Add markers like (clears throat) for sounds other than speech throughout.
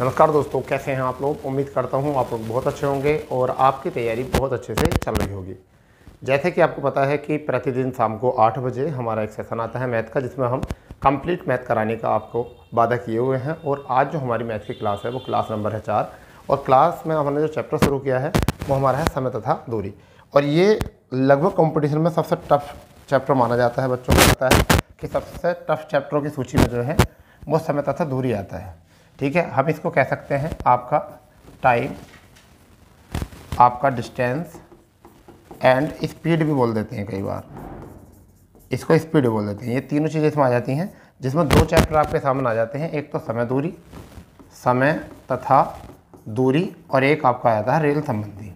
नमस्कार दोस्तों कैसे हैं आप लोग उम्मीद करता हूं आप लोग बहुत अच्छे होंगे और आपकी तैयारी बहुत अच्छे से चल रही होगी जैसे कि आपको पता है कि प्रतिदिन शाम को आठ बजे हमारा एक सेशन आता है मैथ का जिसमें हम कंप्लीट मैथ कराने का आपको वादा किए हुए हैं और आज जो हमारी मैथ की क्लास है वो क्लास नंबर है चार और क्लास में हमने जो चैप्टर शुरू किया है वो हमारा है समय तथा दूरी और ये लगभग कॉम्पिटिशन में सबसे टफ चैप्टर माना जाता है बच्चों को लगता है कि सबसे टफ चैप्टरों की सूची में जो है वो समय तथा दूरी आता है ठीक है हम इसको कह सकते हैं आपका टाइम आपका डिस्टेंस एंड स्पीड भी बोल देते हैं कई बार इसको स्पीड बोल देते हैं ये तीनों चीज़ें इसमें आ जाती हैं जिसमें दो चैप्टर आपके सामने आ जाते हैं एक तो समय दूरी समय तथा दूरी और एक आपका आ जाता है रेल संबंधी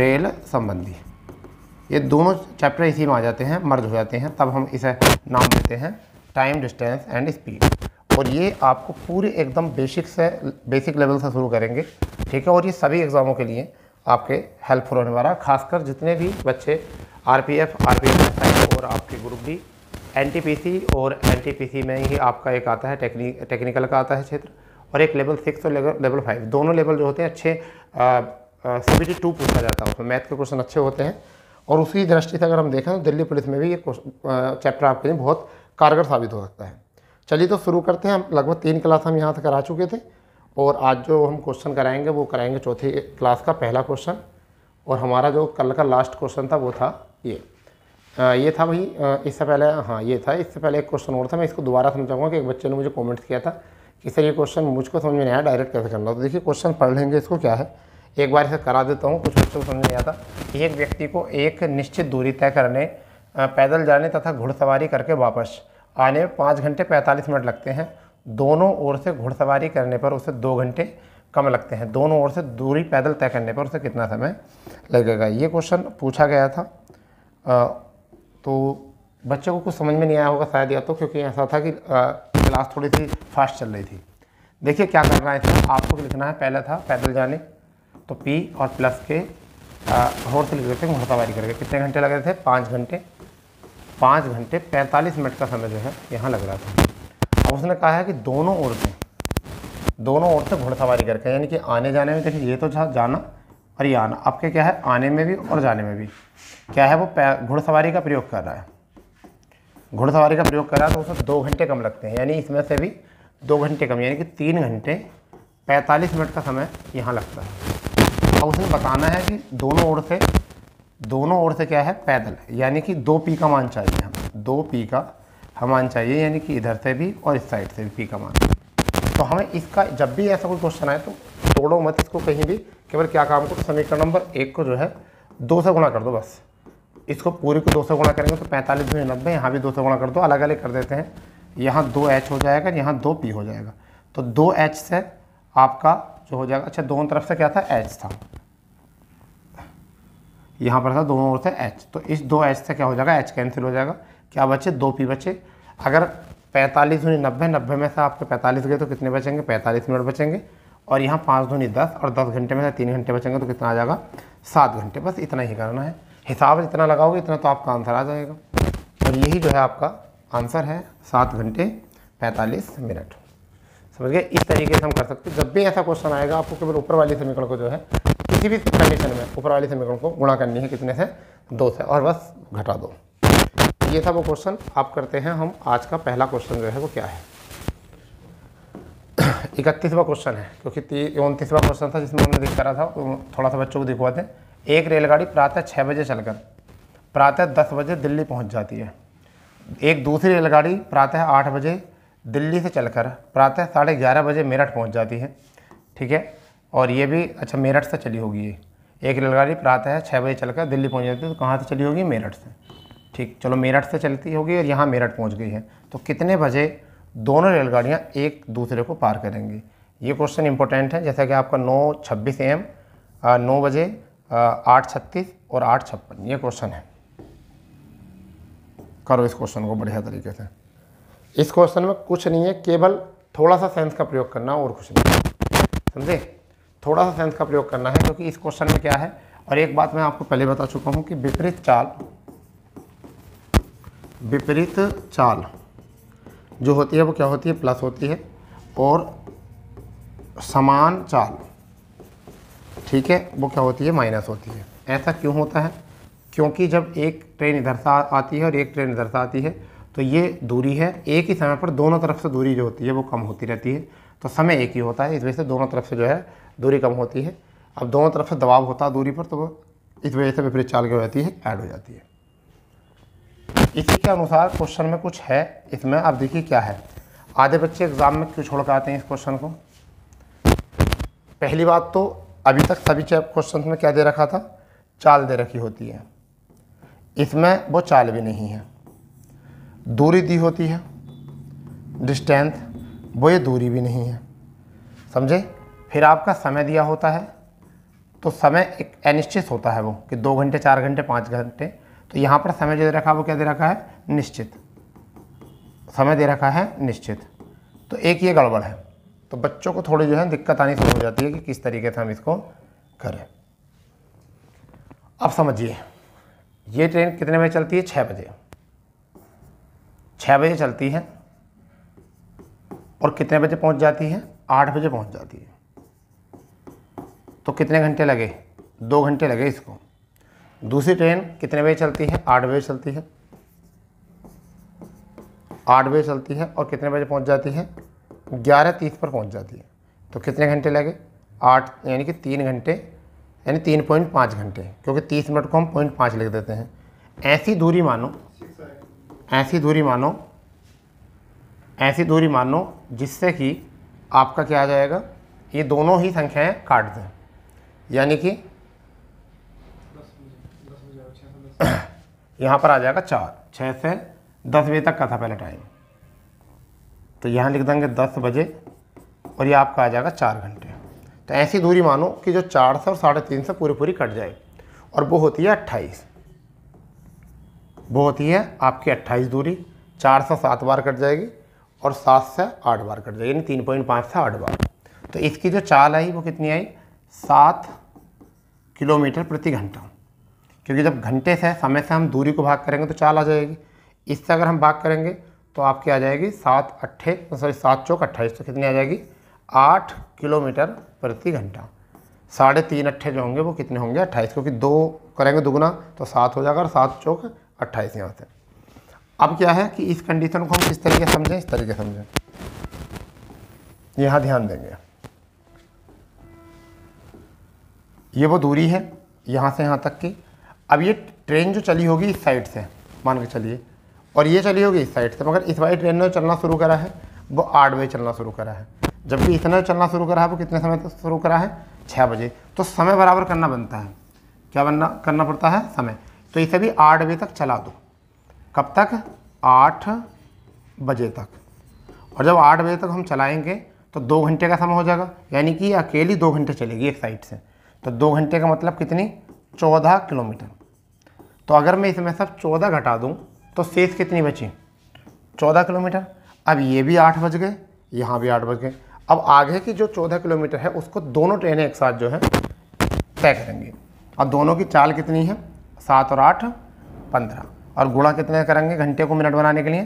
रेल संबंधी ये दोनों चैप्टर इसी में आ जाते हैं मर्ज हो जाते हैं तब हम इसे नाम देते हैं टाइम डिस्टेंस एंड स्पीड और ये आपको पूरे एकदम बेसिक से बेसिक लेवल से शुरू करेंगे ठीक है और ये सभी एग्ज़ामों के लिए आपके हेल्पफुल होने वाला है खासकर जितने भी बच्चे R P F R P F और आपके group D N T P C और एन टी पी सी में ही आपका एक आता है टेक्नी टेक्निकल का आता है क्षेत्र और एक लेवल सिक्स और लेवल लेवल फाइव दोनों लेवल जो होते हैं अच्छे सी बी टी टू पूछा जाता है उसमें मैथ के क्वेश्चन अच्छे होते हैं और उसी दृष्टि से अगर हम देखें तो दिल्ली पुलिस में भी ये चैप्टर आपके लिए बहुत कारगर साबित हो सकता है चलिए तो शुरू करते हैं हम लगभग तीन क्लास हम यहाँ से करा चुके थे और आज जो हम क्वेश्चन कराएंगे वो कराएंगे चौथी क्लास का पहला क्वेश्चन और हमारा जो कल का लास्ट क्वेश्चन था वो था ये आ, ये था भाई इससे पहले हाँ ये था इससे पहले एक क्वेश्चन और था मैं इसको दोबारा समझाऊंगा कि एक बच्चे ने मुझे कमेंट्स किया था कि सर ये क्वेश्चन मुझको समझ में नहीं आया डायरेक्ट कैसे करना तो देखिए क्वेश्चन पढ़ लेंगे इसको क्या है एक बार इसे करा देता हूँ कुछ क्वेश्चन समझ समझ नहीं आता एक व्यक्ति को एक निश्चित दूरी तय करने पैदल जाने तथा घुड़सवारी करके वापस आने में पाँच घंटे पैंतालीस मिनट लगते हैं दोनों ओर से घुड़सवारी करने पर उसे दो घंटे कम लगते हैं दोनों ओर से दूरी पैदल तय करने पर उसे कितना समय लगेगा ये क्वेश्चन पूछा गया था आ, तो बच्चों को कुछ समझ में नहीं आया होगा शायद या तो क्योंकि ऐसा था कि क्लास थोड़ी सी फास्ट चल रही थी देखिए क्या करना है इसमें आपको लिखना है पहला था पैदल जाने तो पी और प्लस के होर से लिख देते हैं घुड़सवारी करके कितने घंटे लग रहे थे पाँच घंटे पाँच घंटे पैंतालीस मिनट का समय जो है यहाँ लग रहा था अब उसने कहा है कि दोनों औरतें दोनों औरतें घुड़सवारी करके यानी कि आने जाने में देखिए ये तो जहाँ जाना और ये आना आपके क्या है आने में भी और जाने में भी क्या है वो घुड़सवारी का प्रयोग कर रहा है घुड़सवारी का प्रयोग कर रहा है तो उसमें दो घंटे कम लगते हैं यानी इसमें से भी दो घंटे कम यानी कि तीन घंटे पैंतालीस मिनट का समय यहाँ लगता है अब उसने बताना है कि दोनों ओर से दोनों ओर से क्या है पैदल यानी कि दो पी का मान चाहिए हमें दो पी का हम मान चाहिए यानी कि इधर से भी और इस साइड से भी पी का मान तो हमें इसका जब भी ऐसा कोई क्वेश्चन आए तो तोड़ो मत इसको कहीं भी केवल क्या काम करो समीकरण नंबर एक को जो है दो से गुणा कर दो बस इसको पूरी को दो से गुणा करेंगे तो पैंतालीस दो नब्बे यहाँ भी दो से गुणा कर दो अलग अलग कर देते हैं यहाँ दो एच हो जाएगा यहाँ दो पी हो जाएगा तो दो एच से आपका जो हो जाएगा अच्छा दोनों तरफ से क्या था एच था यहाँ पर था दोनों ओर थे एच तो इस दो एच से क्या हो जाएगा एच कैंसिल हो जाएगा क्या बचे दो पी बचे अगर पैंतालीस धुनी नब्बे नब्बे में से आपके पैंतालीस गए तो कितने बचेंगे पैंतालीस मिनट बचेंगे और यहाँ पाँच धुनी दस और दस घंटे में से तीन घंटे बचेंगे तो कितना आ जाएगा सात घंटे बस इतना ही करना है हिसाब जितना लगाओगे इतना तो आपका आंसर आ जाएगा और यही जो है आपका आंसर है सात घंटे पैंतालीस मिनट समझ गए इस तरीके से हम कर सकते हैं जब भी ऐसा क्वेश्चन आएगा आपको केवल ऊपर वाली समीकरण को जो है किसी भी कंडीशन में ऊपर वाले समीकरण को गुणा करनी है कितने से दो से और बस घटा दो ये था वो क्वेश्चन आप करते हैं हम आज का पहला क्वेश्चन जो है वो क्या है (clears throat) इकतीसवा क्वेश्चन है क्योंकि उनतीसवा क्वेश्चन था जिसमें हमने दिख करा था थोड़ा सा बच्चों को दिखवा दें एक रेलगाड़ी प्रातः छः बजे चलकर प्रातः दस बजे दिल्ली पहुंच जाती है एक दूसरी रेलगाड़ी प्रातः आठ बजे दिल्ली से चलकर प्रातः साढ़े ग्यारह बजे मेरठ पहुंच जाती है ठीक है और ये भी अच्छा मेरठ से चली होगी ये एक रेलगाड़ी प्रातः है छः बजे चलकर दिल्ली पहुँच जाती है तो कहाँ से चली होगी मेरठ से ठीक चलो मेरठ से चलती होगी और यहाँ मेरठ पहुँच गई है तो कितने बजे दोनों रेलगाड़ियाँ एक दूसरे को पार करेंगी ये क्वेश्चन इंपॉर्टेंट है जैसा कि आपका नौ छब्बीस एम नौ बजे आठ छत्तीस और आठ छप्पन ये क्वेश्चन है करो इस क्वेश्चन को बढ़िया तरीके से इस क्वेश्चन में कुछ नहीं है केवल थोड़ा सा साइंस का प्रयोग करना और कुछ नहीं समझे थोड़ा सा सेंस का प्रयोग करना है क्योंकि इस क्वेश्चन में क्या है और एक बात मैं आपको पहले बता चुका हूँ कि विपरीत चाल विपरीत चाल जो होती है वो क्या होती है प्लस होती है और समान चाल ठीक है वो क्या होती है माइनस होती है ऐसा क्यों होता है क्योंकि जब एक ट्रेन इधर से आती है और एक ट्रेन इधर से आती है तो ये दूरी है एक ही समय पर दोनों तरफ से दूरी जो होती है वो कम होती रहती है तो समय एक ही होता है इस वजह से दोनों तरफ से जो है दूरी कम होती है अब दोनों तरफ से दबाव होता है दूरी पर तो इस वजह से विपरीत चाल क्या हो जाती है ऐड हो जाती है इसी के अनुसार क्वेश्चन में कुछ है इसमें आप देखिए क्या है आधे बच्चे एग्ज़ाम में क्यों छोड़ कर आते हैं इस क्वेश्चन को पहली बात तो अभी तक सभी क्वेश्चन में क्या दे रखा था चाल दे रखी होती है इसमें वो चाल भी नहीं है दूरी दी होती है डिस्टेंस वो ये दूरी भी नहीं है समझे फिर आपका समय दिया होता है तो समय एक अनिश्चित होता है वो कि दो घंटे चार घंटे पाँच घंटे तो यहाँ पर समय जो दे रखा है वो क्या दे रखा है निश्चित समय दे रखा है निश्चित तो एक ये गड़बड़ है तो बच्चों को थोड़ी जो है दिक्कत आनी शुरू हो जाती है कि किस तरीके से हम इसको करें अब समझिए ये ट्रेन कितने बजे चलती है छः बजे छः बजे चलती है और कितने बजे पहुंच जाती है आठ बजे पहुंच जाती है तो कितने घंटे लगे दो घंटे लगे इसको दूसरी ट्रेन कितने बजे चलती है आठ बजे चलती है आठ बजे चलती है और कितने बजे पहुंच जाती है ग्यारह तीस पर पहुंच जाती है तो कितने घंटे लगे आठ यानी कि तीन घंटे यानी तीन पॉइंट पाँच घंटे क्योंकि तीस मिनट को हम पॉइंट पाँच लिख देते हैं ऐसी दूरी मानो ऐसी दूरी मानो ऐसी दूरी मान लो जिससे कि आपका क्या आ जाएगा ये दोनों ही संख्याएं काट दें यानी कि यहाँ पर आ जाएगा चार छः से दस बजे तक का था पहले टाइम तो यहाँ लिख देंगे दस बजे और ये आपका आ जाएगा चार घंटे तो ऐसी दूरी मानो कि जो चार सौ और साढ़े तीन सौ पूरी पूरी कट जाए और वो होती है अट्ठाईस वो होती है आपकी अट्ठाईस दूरी चार सौ सात बार कट जाएगी और सात से आठ बार कट जाए यानी तीन पॉइंट पाँच से आठ बार तो इसकी जो चाल आई वो कितनी आई सात किलोमीटर प्रति घंटा क्योंकि जब घंटे से समय से हम दूरी को भाग करेंगे तो चाल आ जाएगी इससे अगर हम भाग करेंगे तो आपकी आ जाएगी सात अट्ठे तो सॉरी सात चौक अट्ठाईस तो कितनी आ जाएगी आठ किलोमीटर प्रति घंटा साढ़े तीन अट्ठे जो होंगे वो कितने होंगे अट्ठाईस क्योंकि दो करेंगे दुगना तो सात हो जाएगा और सात चौक अट्ठाईस यहाँ से अब क्या है कि इस कंडीशन को हम किस तरीके समझें इस तरीके समझें यहाँ ध्यान देंगे ये वो दूरी है यहाँ से यहाँ तक की अब ये ट्रेन जो चली होगी इस साइड से मान के चलिए और ये चली होगी इस साइड से मगर इस वाली ट्रेन ने चलना शुरू करा है वो आठ बजे चलना शुरू करा है जबकि इतना चलना शुरू करा है वो कितने समय तक शुरू करा है छः बजे तो समय बराबर करना बनता है क्या बनना करना पड़ता है समय तो इसे भी आठ बजे तक चला दो कब तक आठ बजे तक और जब आठ बजे तक हम चलाएंगे तो दो घंटे का समय हो जाएगा यानी कि अकेली दो घंटे चलेगी एक साइड से तो दो घंटे का मतलब कितनी चौदह किलोमीटर तो अगर मैं इसमें सब चौदह घटा दूँ तो शेष कितनी बची चौदह किलोमीटर अब ये भी आठ बज गए यहाँ भी आठ बज गए अब आगे की जो चौदह किलोमीटर है उसको दोनों ट्रेनें एक साथ जो है तय करेंगी और दोनों की चाल कितनी है सात और आठ पंद्रह और गुणा कितने करेंगे घंटे को मिनट बनाने के लिए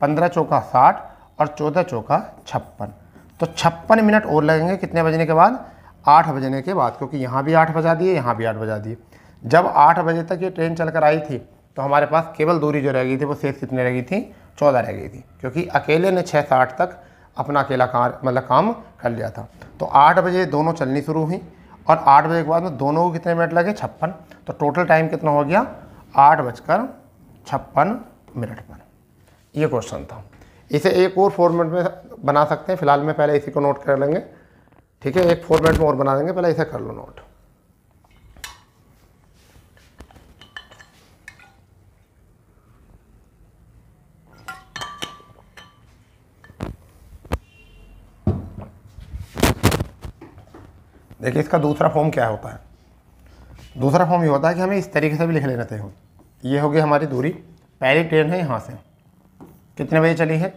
पंद्रह चौका साठ और चौदह चौका छप्पन तो छप्पन मिनट और लगेंगे कितने बजने के बाद आठ बजने के बाद क्योंकि यहाँ भी आठ बजा दिए यहाँ भी आठ बजा दिए जब आठ बजे तक ये ट्रेन चल कर आई थी तो हमारे पास केवल दूरी जो रह गई थी वो शेष कितनी रह गई थी चौदह रह गई थी क्योंकि अकेले ने छः से आठ तक अपना अकेला कार मतलब काम कर लिया था तो आठ बजे दोनों चलनी शुरू हुई और आठ बजे के बाद में दोनों को कितने मिनट लगे छप्पन तो टोटल टाइम कितना हो गया आठ बजकर छप्पन मिनट पर ये क्वेश्चन था इसे एक और फॉर्मेट में बना सकते हैं फिलहाल में पहले इसी को नोट कर लेंगे ठीक है एक फॉर्मेट में और बना देंगे पहले इसे कर लो नोट देखिए इसका दूसरा फॉर्म क्या होता है दूसरा फॉर्म ये होता है कि हमें इस तरीके से भी लिख लेना चाहिए ये होगी हमारी दूरी पहली ट्रेन है यहाँ से कितने बजे चली है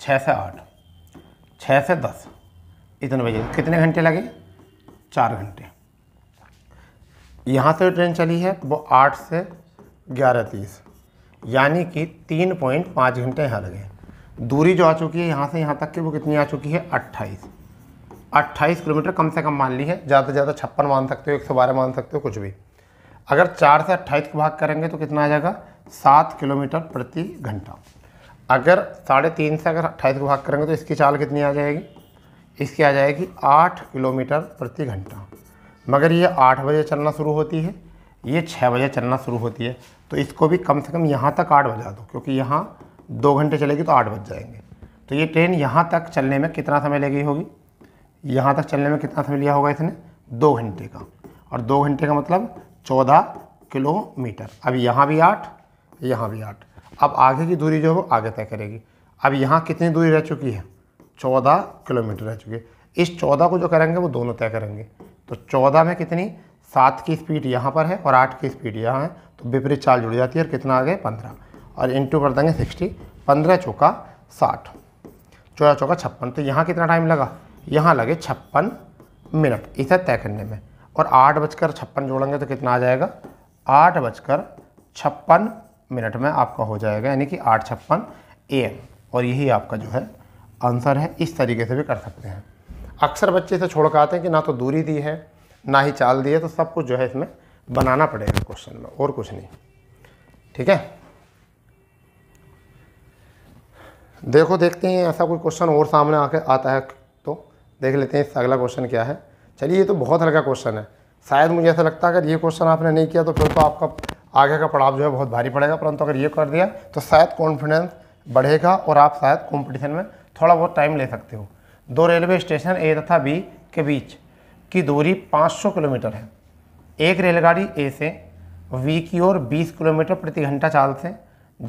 छः से आठ छः से दस इतने बजे कितने घंटे लगे चार घंटे यहाँ से ट्रेन चली है तो वो आठ से ग्यारह तीस यानी कि तीन पॉइंट पाँच घंटे यहाँ लगे दूरी जो आ चुकी है यहाँ से यहाँ तक की वो कितनी आ चुकी है अट्ठाईस अट्ठाईस किलोमीटर कम से कम मान ली है ज़्यादा से ज़्यादा छप्पन मान सकते हो एक सौ बारह मान सकते हो कुछ भी अगर चार से अट्ठाईस को भाग करेंगे तो कितना आ जाएगा सात किलोमीटर प्रति घंटा अगर साढ़े तीन से अगर अट्ठाईस को भाग करेंगे तो इसकी चाल कितनी आ जाएगी इसकी आ जाएगी आठ किलोमीटर प्रति घंटा मगर ये आठ बजे चलना शुरू होती है ये छः बजे चलना शुरू होती है तो इसको भी कम से कम यहाँ तक आठ बजा दो क्योंकि यहाँ दो घंटे चलेगी तो आठ बज जाएंगे तो ये ट्रेन यहाँ तक चलने में कितना समय लगी होगी यहाँ तक चलने में कितना समय लिया होगा इसने दो घंटे का और दो घंटे का मतलब चौदह किलोमीटर अब यहाँ भी आठ यहाँ भी आठ अब आगे की दूरी जो है वो आगे तय करेगी अब यहाँ कितनी दूरी रह चुकी है चौदह किलोमीटर रह चुकी है इस चौदह को जो करेंगे वो दोनों तय करेंगे तो चौदह में कितनी सात की स्पीड यहाँ पर है और आठ की स्पीड यहाँ है तो विपरीत चाल जुड़ जाती है और कितना आ गया पंद्रह और इंटू कर देंगे सिक्सटी पंद्रह चौका साठ चौदह चौका छप्पन तो यहाँ कितना टाइम लगा यहाँ लगे छप्पन मिनट इसे तय करने में और आठ बजकर छप्पन जोड़ेंगे तो कितना आ जाएगा आठ बजकर छप्पन मिनट में आपका हो जाएगा यानी कि आठ छप्पन ए एम और यही आपका जो है आंसर है इस तरीके से भी कर सकते हैं अक्सर बच्चे इसे छोड़ कर आते हैं कि ना तो दूरी दी है ना ही चाल दी है तो सब कुछ जो है इसमें बनाना पड़ेगा क्वेश्चन में और कुछ नहीं ठीक है देखो देखते हैं ऐसा कोई क्वेश्चन और सामने आके आता है तो देख लेते हैं इससे अगला क्वेश्चन क्या है चलिए ये तो बहुत हल्का क्वेश्चन है शायद मुझे ऐसा लगता है अगर ये क्वेश्चन आपने नहीं किया तो फिर तो आपका आगे का पड़ाव जो है बहुत भारी पड़ेगा परंतु अगर ये कर दिया तो शायद कॉन्फिडेंस बढ़ेगा और आप शायद कॉम्पिटिशन में थोड़ा बहुत टाइम ले सकते हो दो रेलवे स्टेशन ए तथा बी के बीच की दूरी 500 किलोमीटर है एक रेलगाड़ी ए से वी की ओर 20 किलोमीटर प्रति घंटा चाल से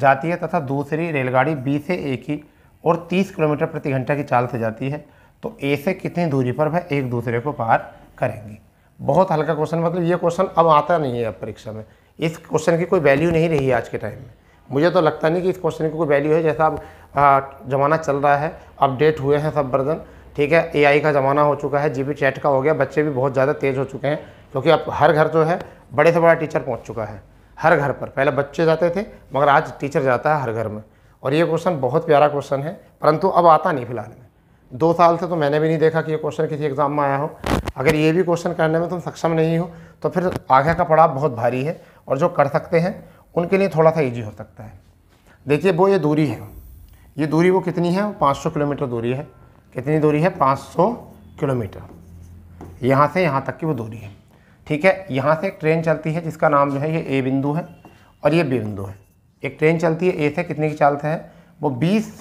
जाती है तथा दूसरी रेलगाड़ी बी से ए की और 30 किलोमीटर प्रति घंटा की चाल से जाती है तो ए से कितनी दूरी पर वह एक दूसरे को पार करेंगी बहुत हल्का क्वेश्चन मतलब ये क्वेश्चन अब आता नहीं है अब परीक्षा में इस क्वेश्चन की कोई वैल्यू नहीं रही है आज के टाइम में मुझे तो लगता नहीं कि इस क्वेश्चन की कोई वैल्यू है जैसा अब ज़माना चल रहा है अपडेट हुए हैं सब वर्जन ठीक है एआई का ज़माना हो चुका है जीपी चैट का हो गया बच्चे भी बहुत ज़्यादा तेज़ हो चुके हैं क्योंकि अब हर घर जो है बड़े से बड़ा टीचर पहुँच चुका है हर घर पर पहले बच्चे जाते थे मगर आज टीचर जाता है हर घर में और ये क्वेश्चन बहुत प्यारा क्वेश्चन है परंतु अब आता नहीं फिलहाल में दो साल से तो मैंने भी नहीं देखा कि ये क्वेश्चन किसी एग्ज़ाम में आया हो अगर ये भी क्वेश्चन करने में तुम सक्षम नहीं हो तो फिर आगे का पड़ाव बहुत भारी है और जो कर सकते हैं उनके लिए थोड़ा सा ईजी हो सकता है देखिए वो ये दूरी है ये दूरी वो कितनी है पाँच सौ किलोमीटर दूरी है कितनी दूरी है पाँच सौ किलोमीटर यहाँ से यहाँ तक की वो दूरी है ठीक है यहाँ से एक ट्रेन चलती है जिसका नाम जो है ये ए बिंदु है और ये बी बिंदु है एक ट्रेन चलती है ए से कितने की चाल हैं है वो बीस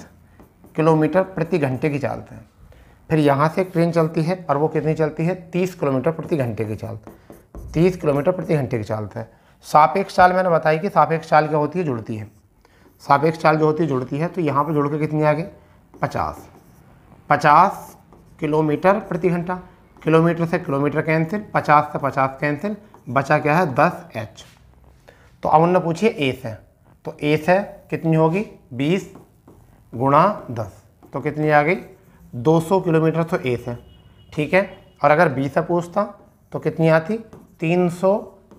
किलोमीटर प्रति घंटे की चालते हैं फिर यहाँ से एक ट्रेन चलती है और वो कितनी चलती है तीस किलोमीटर प्रति घंटे की चाल तीस किलोमीटर प्रति घंटे की चालते हैं सापेक्ष चाल मैंने बताई कि सापेक्ष चाल क्या होती है जुड़ती है सापेक्ष चाल जो होती है जुड़ती है तो यहाँ पर जुड़ के कितनी आ गई पचास पचास किलोमीटर प्रति घंटा किलोमीटर से किलोमीटर कैंसिल पचास से पचास कैंसिल बचा क्या है दस एच तो अब उनने पूछिए ए से तो ए से कितनी होगी बीस गुणा दस तो कितनी आ गई 200 किलोमीटर तो ए से ठीक है और अगर बी से पूछता तो कितनी आती 300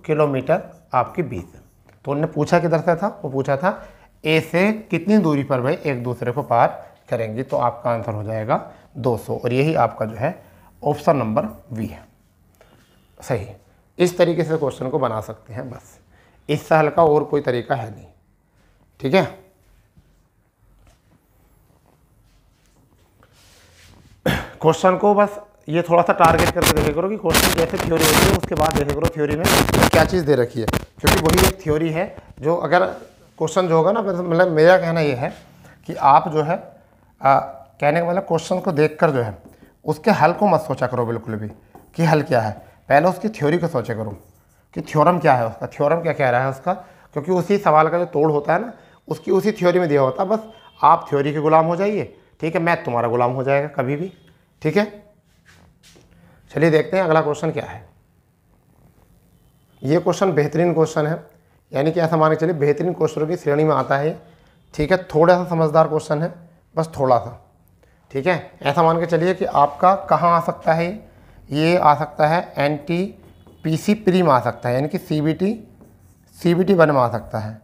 किलोमीटर आपकी बी से तो उनने पूछा किधर से था वो पूछा था ए से कितनी दूरी पर भाई एक दूसरे को पार करेंगे तो आपका आंसर हो जाएगा 200 और यही आपका जो है ऑप्शन नंबर वी है सही इस तरीके से क्वेश्चन को बना सकते हैं बस इससे हल्का और कोई तरीका है नहीं ठीक है क्वेश्चन को बस ये थोड़ा सा टारगेट करके देखे करो कि क्वेश्चन जैसे थ्योरी होती है उसके बाद देखे करो थ्योरी में क्या चीज़ दे रखी है क्योंकि वही एक थ्योरी है जो अगर क्वेश्चन जो होगा ना मतलब मेरा कहना ये है कि आप जो है आ, कहने का मतलब क्वेश्चन को देख कर जो है उसके हल को मत सोचा करो बिल्कुल भी कि हल क्या है पहले उसकी थ्योरी को सोचा करो कि थ्योरम क्या है उसका थ्योरम क्या कह रहा है उसका क्योंकि उसी सवाल का जो तोड़ होता है ना उसकी उसी थ्योरी में दिया होता है बस आप थ्योरी के गुलाम हो जाइए ठीक है मैथ तुम्हारा गुलाम हो जाएगा कभी भी ठीक है चलिए देखते हैं अगला क्वेश्चन क्या है ये क्वेश्चन बेहतरीन क्वेश्चन है यानी कि ऐसा मान के चलिए बेहतरीन क्वेश्चनों की श्रेणी में आता है ठीक है थोड़ा सा समझदार क्वेश्चन है बस थोड़ा सा ठीक है ऐसा मान के चलिए कि आपका कहाँ आ सकता है ये आ सकता है N T P C pre में आ सकता है यानी कि C B T C B T one में आ सकता है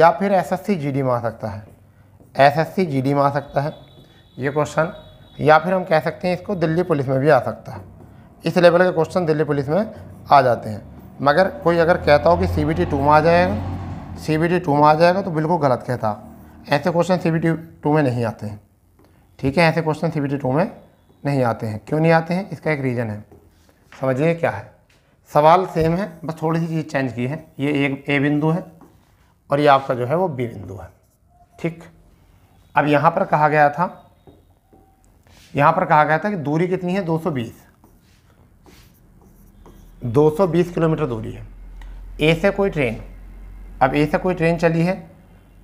या फिर S S C G D में आ सकता है S S C G D में आ सकता है ये क्वेश्चन या फिर हम कह सकते हैं इसको दिल्ली पुलिस में भी आ सकता है इस लेवल के क्वेश्चन दिल्ली पुलिस में आ जाते हैं मगर कोई अगर कहता हो कि सी बी टी टू में आ जाएगा सी बी टी टू में आ जाएगा तो बिल्कुल गलत कहता ऐसे question C B T two में नहीं आते हैं ठीक है ऐसे question C B T two में नहीं आते हैं क्यों नहीं आते हैं इसका एक रीज़न है समझिए क्या है सवाल सेम है बस थोड़ी सी चीज़ चेंज की है ये एक ए बिंदु है और ये आपका जो है वो बी बिंदु है ठीक अब यहाँ पर कहा गया था यहाँ पर कहा गया था कि दूरी कितनी है 220 220 किलोमीटर दूरी है ए से कोई ट्रेन अब ए से कोई ट्रेन चली है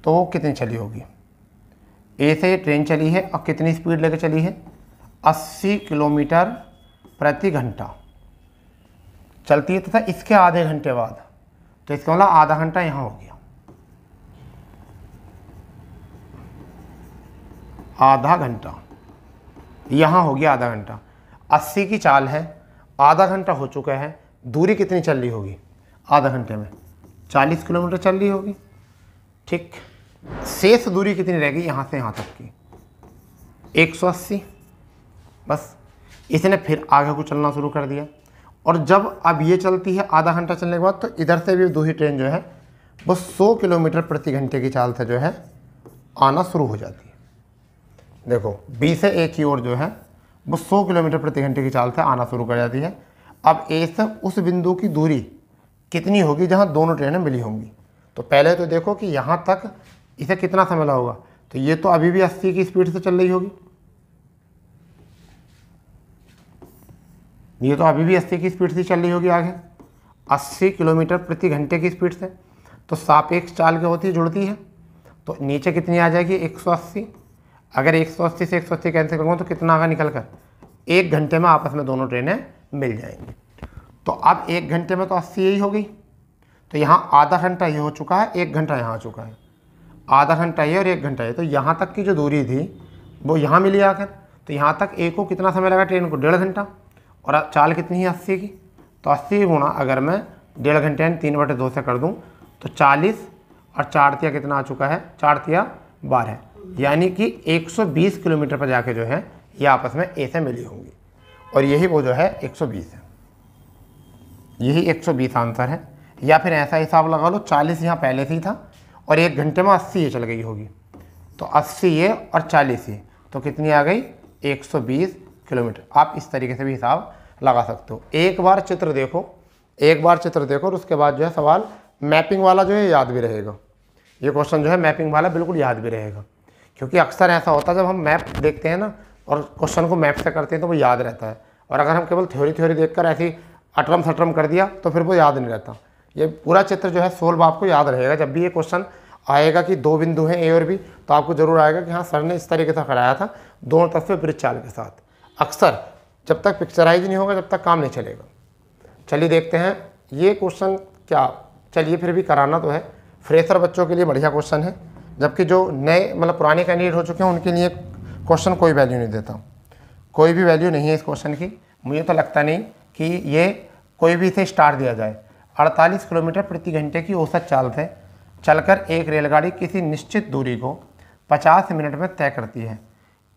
तो वो कितनी चली होगी ए से ये ट्रेन चली है और कितनी स्पीड लेकर चली है 80 किलोमीटर प्रति घंटा चलती है तथा तो इसके आधे घंटे बाद तो इसका मतलब आधा घंटा यहाँ हो गया आधा घंटा यहाँ हो गया आधा घंटा अस्सी की चाल है आधा घंटा हो चुका है दूरी कितनी चल रही होगी आधा घंटे में चालीस किलोमीटर चल रही होगी ठीक शेष दूरी कितनी रहेगी यहाँ से यहाँ तक की 180 बस इसने फिर आगे को चलना शुरू कर दिया और जब अब ये चलती है आधा घंटा चलने के बाद तो इधर से भी दो ही ट्रेन जो है वो 100 किलोमीटर प्रति घंटे की चाल से जो है आना शुरू हो जाती है देखो बी से ए की ओर जो है वो 100 किलोमीटर प्रति घंटे की चाल से आना शुरू कर जाती है अब ए से उस बिंदु की दूरी कितनी होगी जहाँ दोनों ट्रेनें मिली होंगी तो पहले तो देखो कि यहाँ तक इसे कितना समय होगा तो ये तो अभी भी अस्सी की स्पीड से चल रही होगी ये तो अभी भी अस्सी की स्पीड से चल रही होगी आगे अस्सी किलोमीटर प्रति घंटे की स्पीड से तो सापेक्ष चाल क्या होती है जुड़ती है तो नीचे कितनी आ जाएगी एक सौ अस्सी अगर एक सौ अस्सी से एक सौ अस्सी कैंसिल करूँगा तो कितना आगे निकल कर एक घंटे में आपस में दोनों ट्रेनें मिल जाएंगी तो अब एक घंटे में तो अस्सी यही हो गई तो यहाँ आधा घंटा ये हो चुका है एक घंटा यहाँ आ चुका है आधा घंटा ये और एक घंटा ये तो यहाँ तक की जो दूरी थी वो यहाँ मिली आकर तो यहाँ तक ए को कितना समय लगा ट्रेन को डेढ़ घंटा और चाल कितनी है अस्सी की तो अस्सी गुणा अगर मैं डेढ़ घंटे यानी तीन बटे दो से कर दूँ तो चालीस और चार तिया कितना आ चुका है चार तिया बारह यानी कि 120 किलोमीटर पर जाके जो है ये आपस में ए से मिली होंगी और यही वो जो है 120 है यही 120 आंसर है या फिर ऐसा हिसाब लगा लो 40 यहाँ पहले से ही था और एक घंटे में 80 ये चल गई होगी तो 80 ये और 40 ये तो कितनी आ गई 120 किलोमीटर आप इस तरीके से भी हिसाब लगा सकते हो एक बार चित्र देखो एक बार चित्र देखो और उसके बाद जो है सवाल मैपिंग वाला जो है याद भी रहेगा ये क्वेश्चन जो है मैपिंग वाला बिल्कुल याद भी रहेगा क्योंकि अक्सर ऐसा होता है जब हम मैप देखते हैं ना और क्वेश्चन को मैप से करते हैं तो वो याद रहता है और अगर हम केवल थ्योरी थ्योरी देख कर ऐसी अटरम सटरम कर दिया तो फिर वो याद नहीं रहता ये पूरा चित्र जो है सोल्व आपको याद रहेगा जब भी ये क्वेश्चन आएगा कि दो बिंदु हैं ए और बी तो आपको जरूर आएगा कि हाँ सर ने इस तरीके से कराया था दोनों तरफ से ब्रिज चाल के साथ अक्सर जब तक पिक्चराइज नहीं होगा जब तक काम नहीं चलेगा चलिए देखते हैं ये क्वेश्चन क्या चलिए फिर भी कराना तो है फ्रेशर बच्चों के लिए बढ़िया क्वेश्चन है जबकि जो नए मतलब पुराने कैंडिडेट हो चुके हैं उनके लिए क्वेश्चन कोई वैल्यू नहीं देता कोई भी वैल्यू नहीं है इस क्वेश्चन की मुझे तो लगता नहीं कि ये कोई भी इसे स्टार दिया जाए 48 किलोमीटर प्रति घंटे की औसत चाल से चलकर एक रेलगाड़ी किसी निश्चित दूरी को 50 मिनट में तय करती है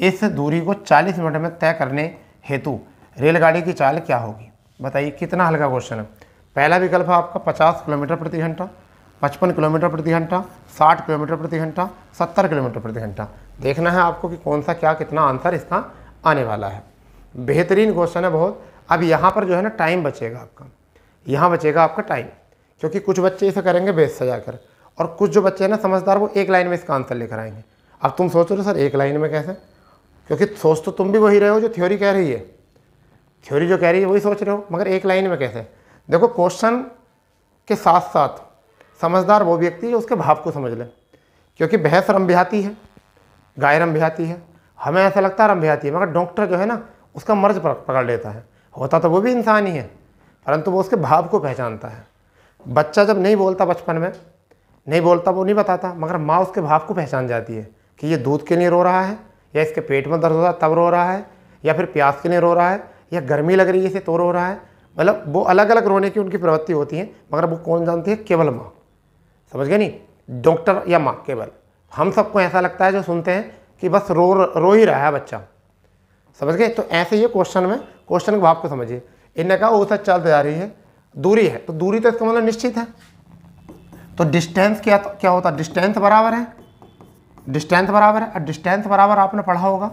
इस दूरी को 40 मिनट में तय करने हेतु रेलगाड़ी की चाल क्या होगी बताइए कितना हल्का क्वेश्चन है पहला विकल्प है आपका 50 किलोमीटर प्रति घंटा पचपन किलोमीटर प्रति घंटा साठ किलोमीटर प्रति घंटा सत्तर किलोमीटर प्रति घंटा देखना है आपको कि कौन सा क्या कितना आंसर इसका आने वाला है बेहतरीन क्वेश्चन है बहुत अब यहाँ पर जो है ना टाइम बचेगा आपका यहाँ बचेगा आपका टाइम क्योंकि कुछ बच्चे इसे करेंगे बेस सजा कर और कुछ जो बच्चे हैं ना समझदार वो एक लाइन में इसका आंसर लेकर आएंगे अब तुम सोच रहे हो तो सर एक लाइन में कैसे क्योंकि सोच तो तुम भी वही रहे हो जो थ्योरी कह रही है थ्योरी जो कह रही है वही सोच रहे हो मगर एक लाइन में कैसे देखो क्वेश्चन के साथ साथ समझदार वो व्यक्ति जो उसके भाव को समझ ले क्योंकि भैंस रंभ्याती है गाय रंभ्याती है हमें ऐसा लगता है रंभ्याती है मगर डॉक्टर जो है ना उसका मर्ज पकड़ लेता है होता तो वो भी इंसान ही है परंतु वो उसके भाव को पहचानता है बच्चा जब नहीं बोलता बचपन में नहीं बोलता वो नहीं बताता मगर माँ उसके भाव को पहचान जाती है कि ये दूध के लिए रो रहा है या इसके पेट में दर्द हो रहा तब रो रहा है या फिर प्यास के लिए रो रहा है या गर्मी लग रही है इसे तो रो रहा है मतलब वो अलग अलग रोने की उनकी प्रवृत्ति होती है मगर वो कौन जानती है केवल माँ समझ गए नहीं डॉक्टर या माँ केवल हम सबको ऐसा लगता है जो सुनते हैं कि बस रो रो ही रहा है बच्चा समझ गए तो ऐसे ही क्वेश्चन में क्वेश्चन के भाव को समझिए इन्हें कहा औसत चलते जा रही है दूरी है तो दूरी तो इसका मतलब निश्चित है तो डिस्टेंस क्या क्या होता है डिस्टेंस बराबर है डिस्टेंस बराबर है और डिस्टेंस बराबर आपने पढ़ा होगा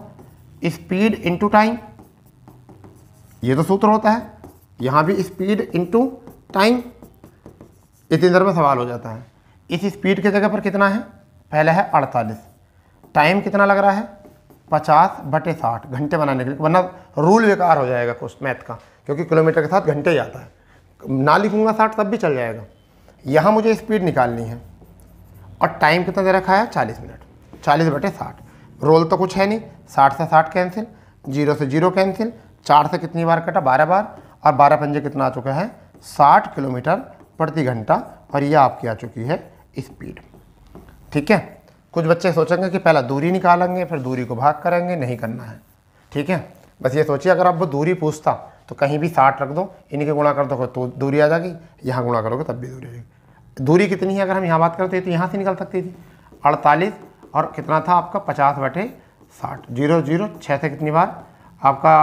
स्पीड इंटू टाइम ये तो सूत्र होता है यहाँ भी स्पीड इंटू टाइम इतनी देर में सवाल हो जाता है इस स्पीड के जगह पर कितना है पहले है अड़तालीस टाइम कितना लग रहा है पचास बटे साठ घंटे बनाने के लिए वरना रूल बेकार हो जाएगा कुछ मैथ का क्योंकि किलोमीटर के साथ घंटे ही आता है ना लिखूंगा साठ तब भी चल जाएगा यहाँ मुझे स्पीड निकालनी है और टाइम कितना दे रखा है चालीस मिनट चालीस बटे साठ रोल तो कुछ है नहीं साठ से साठ कैंसिल जीरो से जीरो कैंसिल चार से कितनी बार कटा बारह बार और बारह पंजे कितना आ चुका है साठ किलोमीटर प्रति घंटा और ये आपकी आ चुकी है स्पीड ठीक है कुछ बच्चे सोचेंगे कि पहला दूरी निकालेंगे फिर दूरी को भाग करेंगे नहीं करना है ठीक है बस ये सोचिए अगर आप वो दूरी पूछता तो कहीं भी साठ रख दो इनके गुणा कर दो तो दूरी आ जाएगी यहाँ गुणा करोगे तब भी दूरी आ जाएगी दूरी कितनी है अगर हम यहाँ बात करते तो यहाँ से निकल सकती थी अड़तालीस और कितना था आपका पचास बटे साठ जीरो जीरो छः से कितनी बार आपका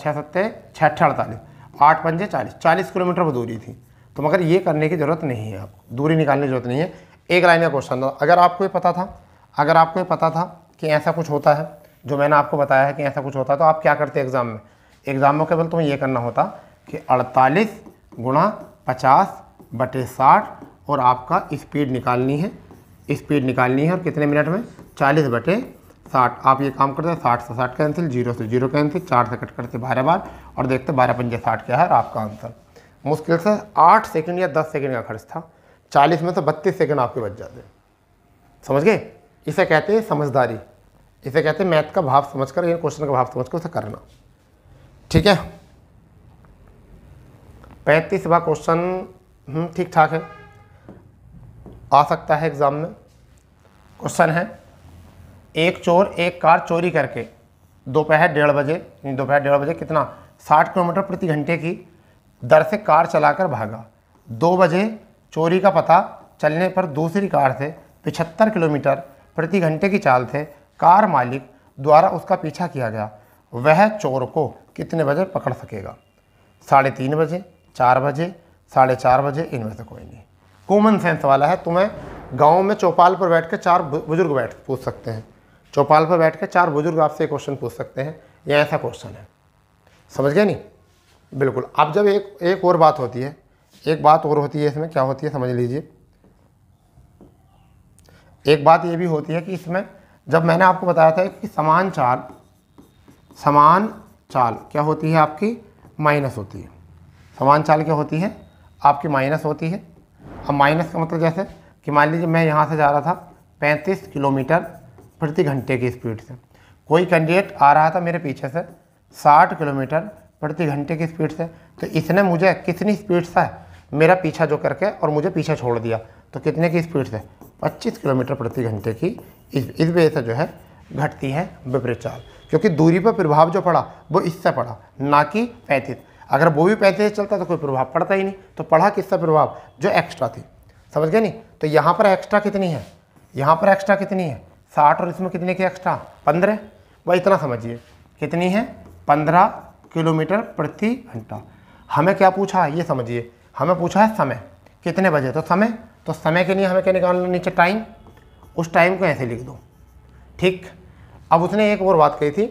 छः सत्ते छठ अड़तालीस आठ पंजे चालीस चालीस किलोमीटर वो दूरी थी तो मगर ये करने की ज़रूरत नहीं है आपको दूरी निकालने की जरूरत नहीं है एक लाइन का क्वेश्चन था अगर आपको ये पता था अगर आपको ये पता था कि ऐसा कुछ होता है जो मैंने आपको बताया है कि ऐसा कुछ होता है तो आप क्या करते एग्ज़ाम में एग्ज़ाम में केवल तुम्हें यह करना होता कि अड़तालीस गुणा पचास बटे साठ और आपका स्पीड निकालनी है स्पीड निकालनी है और कितने मिनट में चालीस बटे साठ आप ये काम करते हैं साठ से साठ कैंसिल जीरो से जीरो कैंसिल चार से कट करते बारह बार और देखते बारह पंजे साठ क्या है और आपका आंसर मुश्किल से आठ सेकंड या दस सेकंड का खर्च था चालीस में तो बत्तीस सेकंड आपके बच जाते समझ गए इसे कहते हैं समझदारी इसे कहते हैं मैथ का भाव समझ कर या क्वेश्चन का भाव समझ कर उसे करना ठीक है पैंतीस बार क्वेश्चन हम्म, ठीक ठाक है आ सकता है एग्ज़ाम में क्वेश्चन है एक चोर एक कार चोरी करके दोपहर डेढ़ बजे दोपहर डेढ़ बजे कितना साठ किलोमीटर प्रति घंटे की दर से कार चलाकर भागा दो बजे चोरी का पता चलने पर दूसरी कार से पिछहत्तर किलोमीटर प्रति घंटे की चाल से कार मालिक द्वारा उसका पीछा किया गया वह चोर को कितने बजे पकड़ सकेगा साढ़े तीन बजे चार बजे साढ़े चार बजे इनमें से कोई नहीं कॉमन सेंस वाला है तुम्हें गांव में चौपाल पर बैठ कर चार बुजुर्ग बैठ पूछ सकते हैं चौपाल पर बैठ कर चार बुजुर्ग आपसे क्वेश्चन पूछ सकते हैं या ऐसा क्वेश्चन है समझ गए नहीं बिल्कुल अब जब एक एक और बात होती है एक बात और होती है इसमें क्या होती है समझ लीजिए एक बात ये भी होती है कि इसमें जब मैंने आपको बताया था कि समान चाल समान चाल क्या होती है आपकी माइनस होती है समान चाल क्या होती है आपकी माइनस होती है अब माइनस का मतलब कैसे कि मान लीजिए मैं यहाँ से जा रहा था 35 किलोमीटर प्रति घंटे की स्पीड से कोई कैंडिडेट आ रहा था मेरे पीछे से 60 किलोमीटर प्रति घंटे की स्पीड से तो इसने मुझे कितनी स्पीड से मेरा पीछा जो करके और मुझे पीछे छोड़ दिया तो कितने की स्पीड से 25 किलोमीटर प्रति घंटे की इस इस वजह से जो है घटती है विपरीत चाल क्योंकि दूरी पर प्रभाव जो पड़ा वो इससे पड़ा ना कि पैंतीस अगर वो भी पैंतीस चलता तो कोई प्रभाव पड़ता ही नहीं तो पढ़ा किससे प्रभाव जो एक्स्ट्रा थी समझ गए नहीं तो यहाँ पर एक्स्ट्रा कितनी है यहाँ पर एक्स्ट्रा कितनी है साठ और इसमें कितने की एक्स्ट्रा पंद्रह वह इतना समझिए कितनी है पंद्रह किलोमीटर प्रति घंटा हमें क्या पूछा है ये समझिए हमें पूछा है समय कितने बजे तो समय तो समय के लिए हमें क्या निकालना नीचे टाइम उस टाइम को ऐसे लिख दो ठीक अब उसने एक और बात कही थी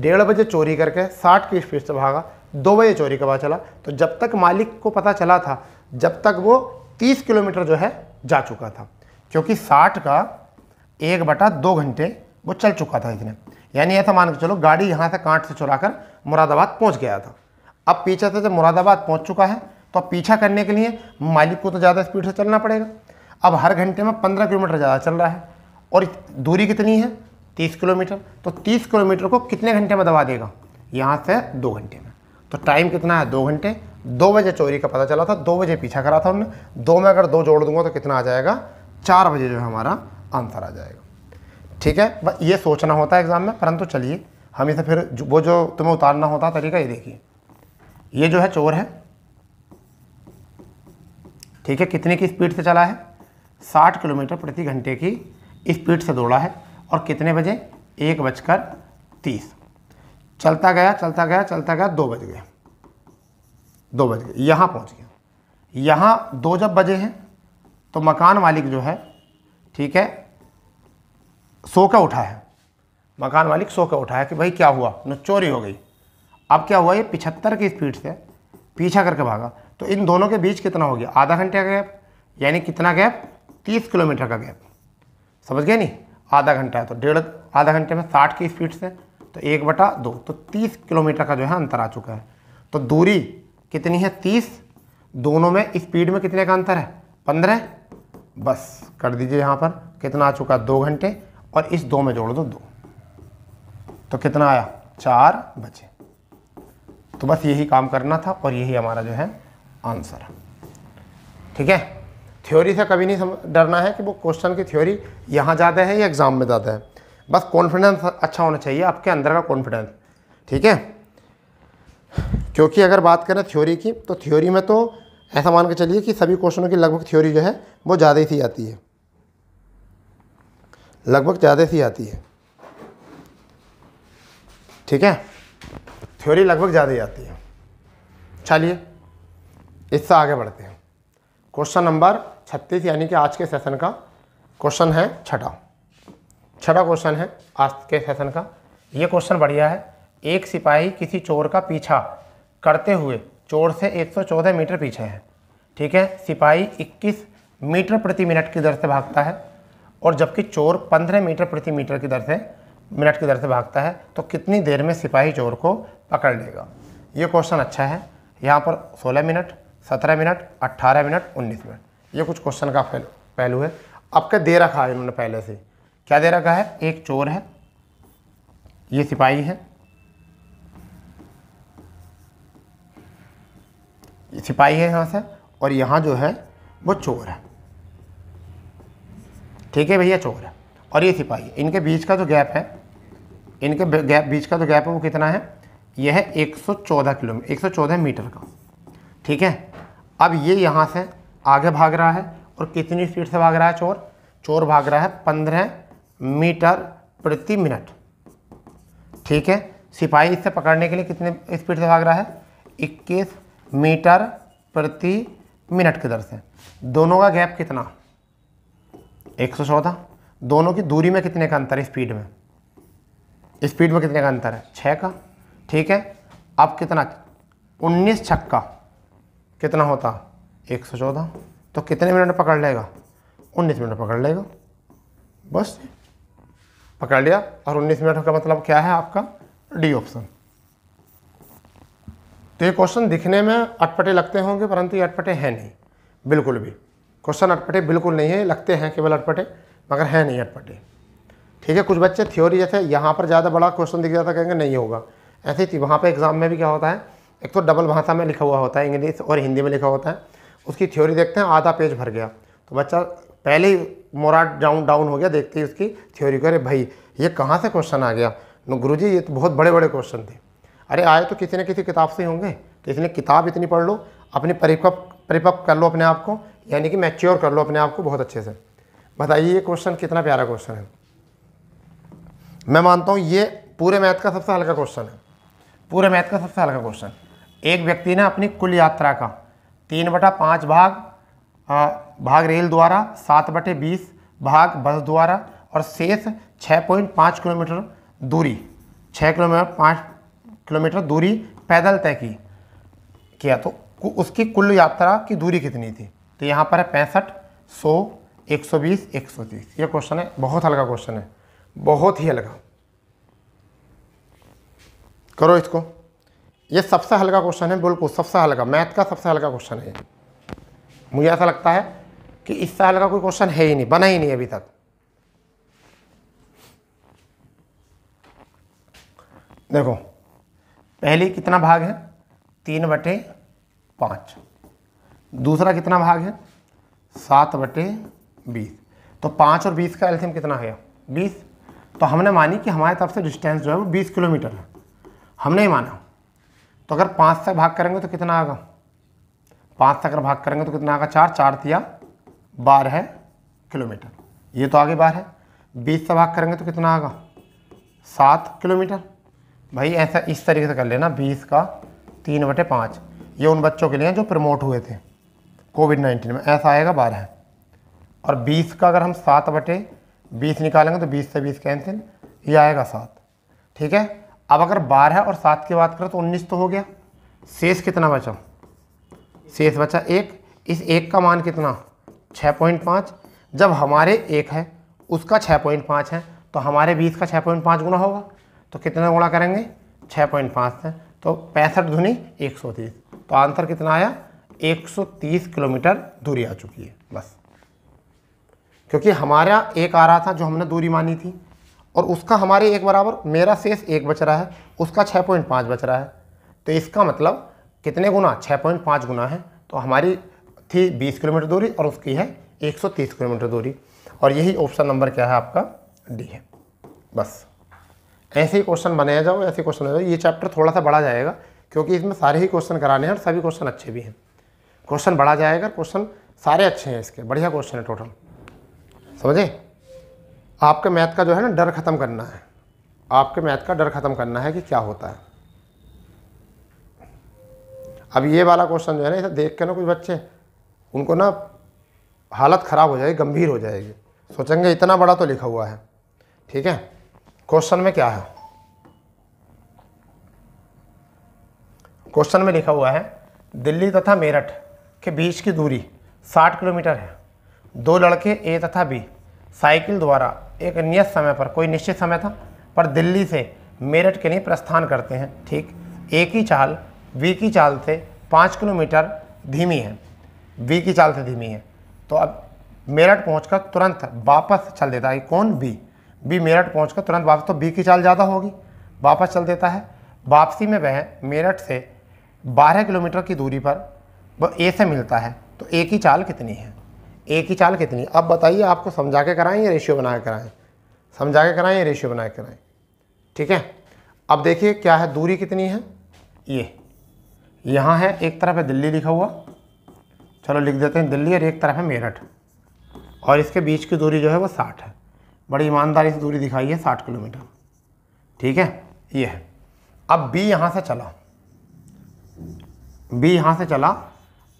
डेढ़ बजे चोरी करके साठ की स्पीड से भागा दो बजे चोरी के बाद चला तो जब तक मालिक को पता चला था जब तक वो तीस किलोमीटर जो है जा चुका था क्योंकि साठ का एक बटा दो घंटे वो चल चुका था इसने यानी ऐसा मान के चलो गाड़ी यहाँ से कांट से चुरा कर मुरादाबाद पहुंच गया था अब पीछे से जब मुरादाबाद पहुंच चुका है तो अब पीछा करने के लिए मालिक को तो ज़्यादा स्पीड से चलना पड़ेगा अब हर घंटे में पंद्रह किलोमीटर ज़्यादा चल रहा है और दूरी कितनी है तीस किलोमीटर तो तीस किलोमीटर को कितने घंटे में दबा देगा यहाँ से दो घंटे में तो टाइम कितना है दो घंटे दो बजे चोरी का पता चला था दो बजे पीछा करा था उन्होंने दो में अगर दो जोड़ दूंगा तो कितना आ जाएगा चार बजे जो है हमारा आंसर आ जाएगा ठीक है ये सोचना होता है एग्ज़ाम में परंतु चलिए इसे तो फिर वो जो तुम्हें उतारना होता तरीका ये देखिए ये जो है चोर है ठीक है कितने की स्पीड से चला है 60 किलोमीटर प्रति घंटे की स्पीड से दौड़ा है और कितने बजे एक बजकर तीस चलता गया चलता गया चलता गया दो बज गया दो बज गए यहाँ पहुँच गया यहाँ दो जब बजे हैं तो मकान मालिक जो है ठीक है सो कर उठा है मकान मालिक सो के उठाया कि भाई क्या हुआ न चोरी हो गई अब क्या हुआ ये पिछहत्तर की स्पीड से पीछा करके भागा तो इन दोनों के बीच कितना हो गया आधा घंटे का गैप यानी कितना गैप तीस किलोमीटर का गैप समझ गए नहीं आधा घंटा है तो डेढ़ आधा घंटे में साठ की स्पीड से तो एक बटा दो तो तीस किलोमीटर का जो है अंतर आ चुका है तो दूरी कितनी है तीस दोनों में स्पीड में कितने का अंतर है पंद्रह बस कर दीजिए यहाँ पर कितना आ चुका है दो घंटे और इस दो में जोड़ दो दो तो कितना आया चार बचे तो बस यही काम करना था और यही हमारा जो है आंसर ठीक है थ्योरी से कभी नहीं डरना है कि वो क्वेश्चन की थ्योरी यहाँ ज़्यादा है या एग्ज़ाम में ज़्यादा है बस कॉन्फिडेंस अच्छा होना चाहिए आपके अंदर का कॉन्फिडेंस ठीक है क्योंकि अगर बात करें थ्योरी की तो थ्योरी में तो ऐसा मान के चलिए कि सभी क्वेश्चनों की लगभग थ्योरी जो है वो ज़्यादा ही सी आती है लगभग ज़्यादा सी आती है ठीक है थ्योरी लगभग ज़्यादा जाती है चलिए इससे आगे बढ़ते हैं क्वेश्चन नंबर छत्तीस यानी कि आज के सेशन का क्वेश्चन है छठा छठा क्वेश्चन है आज के सेशन का ये क्वेश्चन बढ़िया है एक सिपाही किसी चोर का पीछा करते हुए चोर से 114 मीटर पीछे है ठीक है सिपाही 21 मीटर प्रति मिनट की दर से भागता है और जबकि चोर 15 मीटर प्रति मीटर की दर से मिनट की दर से भागता है तो कितनी देर में सिपाही चोर को पकड़ लेगा ये क्वेश्चन अच्छा है यहाँ पर 16 मिनट 17 मिनट 18 मिनट 19 मिनट ये कुछ क्वेश्चन का पहलू है अब क्या दे रखा है इन्होंने पहले से क्या दे रखा है एक चोर है ये सिपाही है सिपाही है यहाँ से और यहाँ जो है वो चोर है ठीक है भैया चोर है और ये सिपाही इनके बीच का जो गैप है इनके गैप बीच का जो गैप है वो कितना है यह है 114 किलोमीटर 114 मीटर का ठीक है अब ये यहाँ से आगे भाग रहा है और कितनी स्पीड से भाग रहा है चोर चोर भाग रहा है पंद्रह मीटर प्रति मिनट ठीक है सिपाही इससे पकड़ने के लिए कितने स्पीड से भाग रहा है इक्कीस मीटर प्रति मिनट की दर से दोनों का गैप कितना एक सौ चौदह दोनों की दूरी में कितने का अंतर है स्पीड में स्पीड में कितने का अंतर है छः का ठीक है अब कितना उन्नीस छक्का कितना होता एक सौ चौदह तो कितने मिनट पकड़ लेगा उन्नीस मिनट पकड़ लेगा बस पकड़ लिया और उन्नीस मिनट का मतलब क्या है आपका डी ऑप्शन तो ये क्वेश्चन दिखने में अटपटे लगते होंगे परंतु ये अटपटे हैं नहीं बिल्कुल भी क्वेश्चन अटपटे बिल्कुल नहीं है लगते हैं केवल अटपटे मगर हैं नहीं अटपटे ठीक है कुछ बच्चे थ्योरी जैसे यहाँ पर ज़्यादा बड़ा क्वेश्चन दिख जाता कहेंगे नहीं होगा ऐसे ही वहाँ पर एग्ज़ाम में भी क्या होता है एक तो डबल भाषा में लिखा हुआ होता है इंग्लिश और हिंदी में लिखा होता है उसकी थ्योरी देखते हैं आधा पेज भर गया तो बच्चा पहले ही मोराट डाउन डाउन हो गया देखते ही उसकी थ्योरी को अरे भाई ये कहाँ से क्वेश्चन आ गया गुरु जी ये तो बहुत बड़े बड़े क्वेश्चन थे अरे आए तो किसी न किसी किताब से होंगे किसी ने किताब इतनी पढ़ लो अपनी परिपक्व परिपक्व कर लो अपने आप को यानी कि मैच्योर कर लो अपने आप को बहुत अच्छे से बताइए ये क्वेश्चन कितना प्यारा क्वेश्चन है मैं मानता हूँ ये पूरे मैथ का सबसे हल्का क्वेश्चन है पूरे मैथ का सबसे हल्का क्वेश्चन एक व्यक्ति ने अपनी कुल यात्रा का तीन बटा पाँच भाग आ, भाग रेल द्वारा सात बटे बीस भाग बस द्वारा और शेष छः पॉइंट पाँच किलोमीटर दूरी छः किलोमीटर पाँच किलोमीटर दूरी पैदल तय की किया तो उसकी कुल यात्रा की दूरी कितनी थी तो यहाँ पर है पैंसठ सौ एक सौ बीस एक सौ तीस ये क्वेश्चन है बहुत हल्का क्वेश्चन है बहुत ही हल्का करो इसको ये सबसे हल्का क्वेश्चन है बिल्कुल सबसे हल्का मैथ का सबसे हल्का क्वेश्चन है मुझे ऐसा लगता है कि इस साल का कोई क्वेश्चन है ही नहीं बना ही नहीं अभी तक देखो पहली कितना भाग है तीन बटे पाँच दूसरा कितना भाग है सात बटे बीस तो पाँच और बीस का एल्सियम कितना है बीस तो हमने मानी कि हमारे तरफ से डिस्टेंस जो है वो बीस किलोमीटर है हमने ही माना तो अगर पाँच से भाग करेंगे तो कितना आएगा पाँच से अगर भाग करेंगे तो कितना आएगा चार चार दिया बारह किलोमीटर ये तो आगे बारह है बीस से भाग करेंगे तो कितना आएगा सात किलोमीटर भाई ऐसा इस तरीके से कर लेना बीस का तीन बटे पाँच ये उन बच्चों के लिए जो प्रमोट हुए थे कोविड नाइन्टीन में ऐसा आएगा बारह और बीस का अगर हम सात बटे बीस निकालेंगे तो बीस से बीस कैंसिल ये आएगा सात ठीक है अब अगर बारह और सात की बात करें तो उन्नीस तो हो गया शेष कितना बचा शेष बचा एक इस एक का मान कितना छः पॉइंट पाँच जब हमारे एक है उसका छः पॉइंट पाँच है तो हमारे बीस का छः पॉइंट पाँच गुना होगा तो कितना गुणा करेंगे छः पॉइंट पाँच से तो पैंसठ धुनी एक सौ तीस तो आंसर कितना आया एक सौ तीस किलोमीटर दूरी आ चुकी है बस क्योंकि हमारा एक आ रहा था जो हमने दूरी मानी थी और उसका हमारे एक बराबर मेरा शेष एक बच रहा है उसका छः पॉइंट पाँच बच रहा है तो इसका मतलब कितने गुना छः पॉइंट पाँच गुना है तो हमारी थी बीस किलोमीटर दूरी और उसकी है एक सौ तीस किलोमीटर दूरी और यही ऑप्शन नंबर क्या है आपका डी है बस ऐसे ही क्वेश्चन बनाया जाओ ऐसे क्वेश्चन बनाया जाओ ये चैप्टर थोड़ा सा बढ़ा जाएगा क्योंकि इसमें सारे ही क्वेश्चन कराने हैं और सभी क्वेश्चन अच्छे भी हैं क्वेश्चन बढ़ा जाएगा क्वेश्चन सारे अच्छे हैं इसके बढ़िया क्वेश्चन है टोटल समझे आपके मैथ का जो है ना डर ख़त्म करना है आपके मैथ का डर ख़त्म करना है कि क्या होता है अब ये वाला क्वेश्चन जो है ना इसे देख के ना कुछ बच्चे उनको ना हालत ख़राब हो जाएगी गंभीर हो जाएगी सोचेंगे इतना बड़ा तो लिखा हुआ है ठीक है क्वेश्चन में क्या है क्वेश्चन में लिखा हुआ है दिल्ली तथा मेरठ के बीच की दूरी 60 किलोमीटर है दो लड़के ए तथा बी साइकिल द्वारा एक नियत समय पर कोई निश्चित समय था पर दिल्ली से मेरठ के लिए प्रस्थान करते हैं ठीक ए की चाल बी की चाल से पाँच किलोमीटर धीमी है बी की चाल से धीमी है तो अब मेरठ पहुंचकर तुरंत वापस चल देता है कौन बी बी मेरठ पहुंचकर तुरंत वापस तो बी की चाल ज़्यादा होगी वापस चल देता है वापसी में वह मेरठ से बारह किलोमीटर की दूरी पर वह ए से मिलता है तो ए की चाल कितनी है एक ही चाल कितनी अब बताइए आपको समझा के कराएं या रेशियो बना के कराएं समझा के कराएं या रेशियो बना के कराएं ठीक है अब देखिए क्या है दूरी कितनी है ये यहाँ है एक तरफ है दिल्ली लिखा हुआ चलो लिख देते हैं दिल्ली और एक तरफ है मेरठ और इसके बीच की दूरी जो है वो साठ है बड़ी ईमानदारी से दूरी दिखाई है साठ किलोमीटर ठीक है ये है अब बी यहाँ से चला बी यहाँ से चला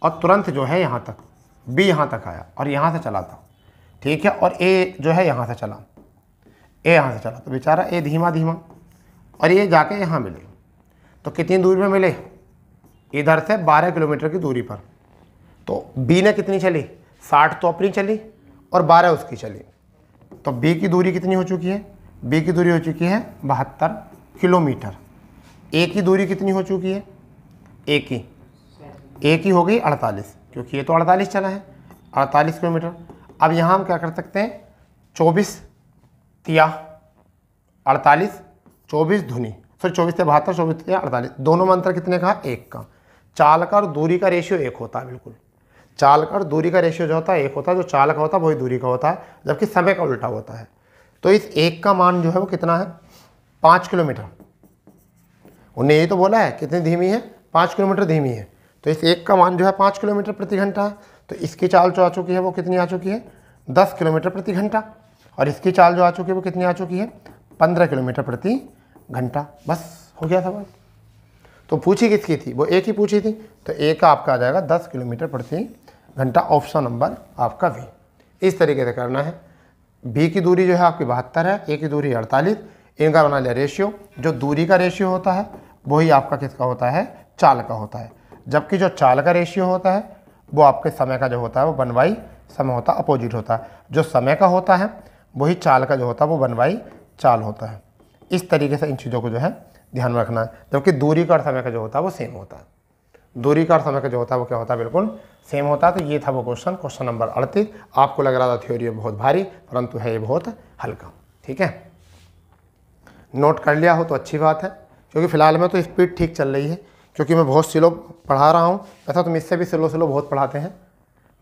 और तुरंत जो है यहाँ तक बी यहाँ तक आया और यहाँ से चला था ठीक है और ए जो है यहाँ से चला ए यहाँ से चला तो बेचारा ए धीमा धीमा और ये जाके यहाँ मिले तो कितनी दूर में मिले इधर से 12 किलोमीटर की दूरी पर तो बी ने कितनी चली 60 तो अपनी चली और 12 उसकी चली तो बी की दूरी कितनी हो चुकी है बी की दूरी हो चुकी है बहत्तर किलोमीटर ए की दूरी कितनी हो चुकी है ए की ए की हो गई अड़तालीस क्योंकि ये तो अड़तालीस चला है अड़तालीस किलोमीटर अब यहाँ हम क्या कर सकते हैं चौबीस तिया अड़तालीस चौबीस धुनी सॉरी चौबीस से बहत्तर चौबीस तिया अड़तालीस दोनों में अंतर कितने का एक का चाल का और दूरी का रेशियो एक होता है बिल्कुल चाल का और दूरी का रेशियो जो होता है एक होता है जो चाल का होता है वही दूरी का होता है जबकि समय का उल्टा होता है तो इस एक का मान जो है वो कितना है पाँच किलोमीटर उन्हें ये तो बोला है कितनी धीमी है पाँच किलोमीटर धीमी है तो इस एक का मान जो है पाँच किलोमीटर प्रति घंटा है तो इसकी चाल जो आ चुकी है वो कितनी आ चुकी है दस किलोमीटर प्रति घंटा और इसकी चाल जो आ चुकी है वो कितनी आ चुकी है पंद्रह किलोमीटर प्रति घंटा बस हो गया सवाल तो पूछी किसकी थी वो एक ही पूछी थी तो एक का आपका आ जाएगा दस किलोमीटर प्रति घंटा ऑप्शन नंबर आपका वी इस तरीके से करना है बी की दूरी जो है आपकी बहत्तर है ए की दूरी अड़तालीस इनका बना लिया रेशियो जो दूरी का रेशियो होता है वही आपका किसका होता है चाल का होता है जबकि जो चाल का रेशियो होता है वो आपके समय का जो होता है वो बनवाई समय होता है अपोजिट होता है जो समय का होता है वही चाल का जो होता है वो बनवाई चाल होता है इस तरीके से इन चीज़ों को जो है ध्यान में रखना है जबकि दूरी का और समय का जो होता है वो सेम होता है दूरी का और समय का जो होता है वो क्या होता है बिल्कुल सेम होता है तो ये था वो क्वेश्चन क्वेश्चन नंबर अड़तीस आपको लग रहा था थ्योरी बहुत भारी परंतु है ये बहुत हल्का ठीक है नोट कर लिया हो तो अच्छी बात है क्योंकि फ़िलहाल में तो स्पीड ठीक चल रही है क्योंकि मैं बहुत स्लो पढ़ा रहा हूँ ऐसा तो इससे भी स्लो स्लो बहुत पढ़ाते हैं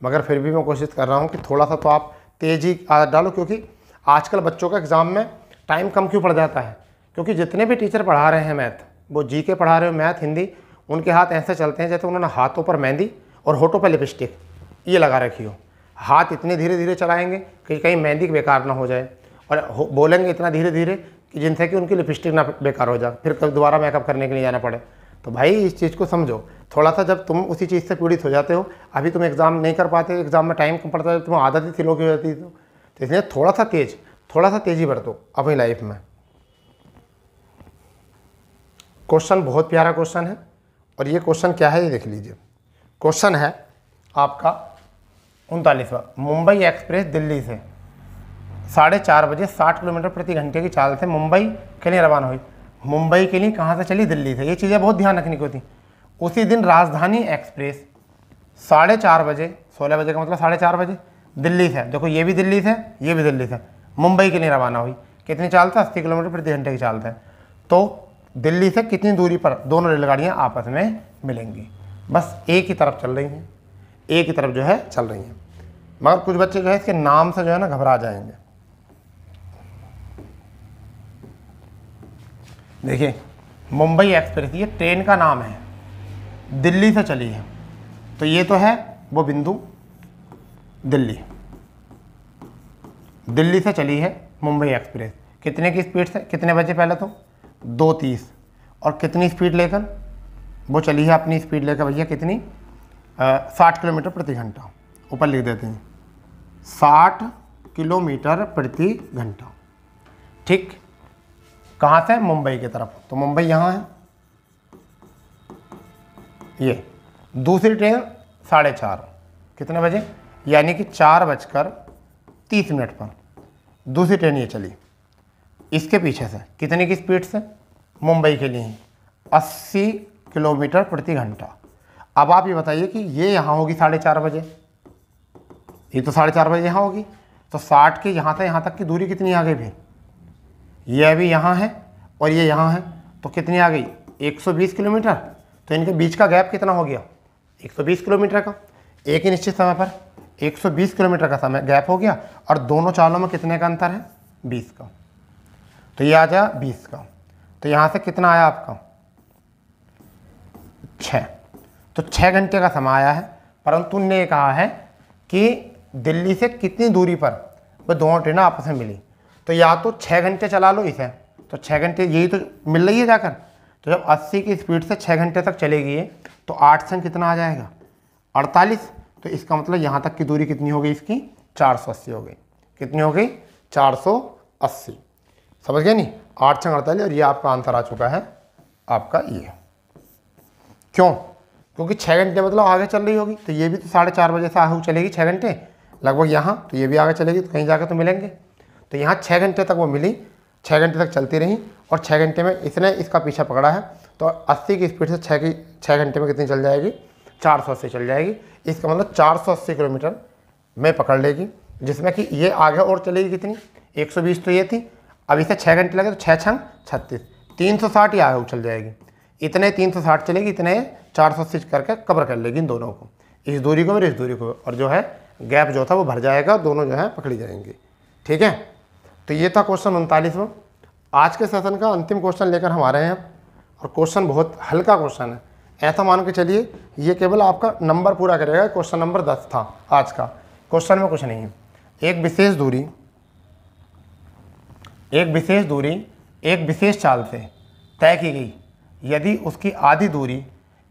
मगर फिर भी मैं कोशिश कर रहा हूँ कि थोड़ा सा तो आप तेज़ी डालो क्योंकि आजकल बच्चों का एग्ज़ाम में टाइम कम क्यों पड़ जाता है क्योंकि जितने भी टीचर पढ़ा रहे हैं मैथ वो जी के पढ़ा रहे हो मैथ हिंदी उनके हाथ ऐसे चलते हैं जैसे उन्होंने हाथों पर मेहंदी और होठों पर लिपस्टिक ये लगा रखी हो हाथ इतने धीरे धीरे चलाएंगे कि कहीं मेहंदी बेकार ना हो जाए और बोलेंगे इतना धीरे धीरे कि जिनसे कि उनकी लिपस्टिक ना बेकार हो जाए फिर दोबारा मेकअप करने के लिए जाना पड़े तो भाई इस चीज़ को समझो थोड़ा सा जब तुम उसी चीज़ से पीड़ित हो जाते हो अभी तुम एग्ज़ाम नहीं कर पाते एग्ज़ाम में टाइम कम पड़ता है तुम्हें आदत ही थिलो की हो जाती है तो।, तो इसलिए थोड़ा सा तेज थोड़ा सा तेज़ी बरतो अपनी लाइफ में क्वेश्चन बहुत प्यारा क्वेश्चन है और ये क्वेश्चन क्या है ये देख लीजिए क्वेश्चन है आपका उनतालीसवा मुंबई एक्सप्रेस दिल्ली से साढ़े चार बजे साठ किलोमीटर प्रति घंटे की चाल से मुंबई के लिए रवाना हुई मुंबई के लिए कहाँ से चली दिल्ली से ये चीज़ें बहुत ध्यान रखने की होती उसी दिन राजधानी एक्सप्रेस साढ़े चार बजे सोलह बजे का मतलब साढ़े चार बजे दिल्ली से देखो ये भी दिल्ली से ये भी दिल्ली से मुंबई के लिए रवाना हुई कितनी चालता है अस्सी किलोमीटर प्रति घंटे की चालता है तो दिल्ली से कितनी दूरी पर दोनों रेलगाड़ियाँ आपस में मिलेंगी बस एक ही तरफ चल रही हैं एक ही तरफ जो है चल रही हैं मगर कुछ बच्चे जो है इसके नाम से जो है ना घबरा जाएंगे देखिए मुंबई एक्सप्रेस ये ट्रेन का नाम है दिल्ली से चली है तो ये तो है वो बिंदु दिल्ली दिल्ली से चली है मुंबई एक्सप्रेस कितने की स्पीड से कितने बजे पहले तो दो तीस और कितनी स्पीड लेकर वो चली है अपनी स्पीड लेकर भैया कितनी साठ किलोमीटर प्रति घंटा ऊपर लिख देते हैं साठ किलोमीटर प्रति घंटा ठीक कहाँ से मुंबई की तरफ तो मुंबई यहाँ है ये दूसरी ट्रेन साढ़े चार कितने बजे यानी कि चार बजकर तीस मिनट पर दूसरी ट्रेन ये चली इसके पीछे से कितने की स्पीड से मुंबई के लिए ही अस्सी किलोमीटर प्रति घंटा अब आप ये बताइए कि ये यहाँ होगी साढ़े चार बजे ये तो साढ़े चार बजे यहाँ होगी तो साठ के यहाँ से यहाँ तक की दूरी कितनी आ गई फिर ये अभी यहाँ है और ये यहाँ है तो कितनी आ गई 120 किलोमीटर तो इनके बीच का गैप कितना हो गया 120 किलोमीटर का एक ही निश्चित समय पर 120 किलोमीटर का समय गैप हो गया और दोनों चालों में कितने का अंतर है 20 का तो ये आ जाए बीस का तो यहाँ से कितना आया आपका छः तो छः घंटे का समय आया है परंतु उनने कहा है कि दिल्ली से कितनी दूरी पर वह दोनों ट्रेनें आपस में मिली तो या तो छः घंटे चला लो इसे तो छः घंटे यही तो मिल रही है जाकर तो जब 80 की स्पीड से छः घंटे तक चलेगी ये तो आठ सन कितना आ जाएगा 48 तो इसका मतलब यहाँ तक की दूरी कितनी हो गई इसकी 480 हो गई कितनी हो गई 480 समझ गए नहीं आठ सन अड़तालीस और ये आपका आंसर आ चुका है आपका ये क्यों क्योंकि छः घंटे मतलब आगे चल रही होगी तो ये भी तो साढ़े चार बजे से आगे चलेगी छः घंटे लगभग यहाँ तो ये भी आगे चलेगी तो कहीं जाकर तो मिलेंगे तो यहाँ छः घंटे तक वो मिली छः घंटे तक चलती रही और छः घंटे में इसने इसका पीछा पकड़ा है तो अस्सी की स्पीड से छः की छः घंटे में कितनी चल जाएगी चार सौ अस्सी चल जाएगी इसका मतलब चार सौ अस्सी किलोमीटर में पकड़ लेगी जिसमें कि ये आगे और चलेगी कितनी एक सौ बीस तो ये थी अब इसे छः घंटे लगे तो छः छंग छत्तीस तीन सौ साठ ही आगे उछल जाएगी इतने तीन सौ साठ चलेगी इतने चार सौ अस्सी करके कवर कर लेगी इन दोनों को इस दूरी को और इस दूरी को और जो है गैप जो था वो भर जाएगा दोनों जो है पकड़ी जाएंगी ठीक है तो ये था क्वेश्चन उनतालीसवा आज के सेशन का अंतिम क्वेश्चन लेकर हम आ रहे हैं और क्वेश्चन बहुत हल्का क्वेश्चन है ऐसा मान के चलिए ये केवल आपका नंबर पूरा करेगा क्वेश्चन नंबर दस था आज का क्वेश्चन में कुछ नहीं है एक विशेष दूरी एक विशेष दूरी एक विशेष चाल से तय की गई यदि उसकी आधी दूरी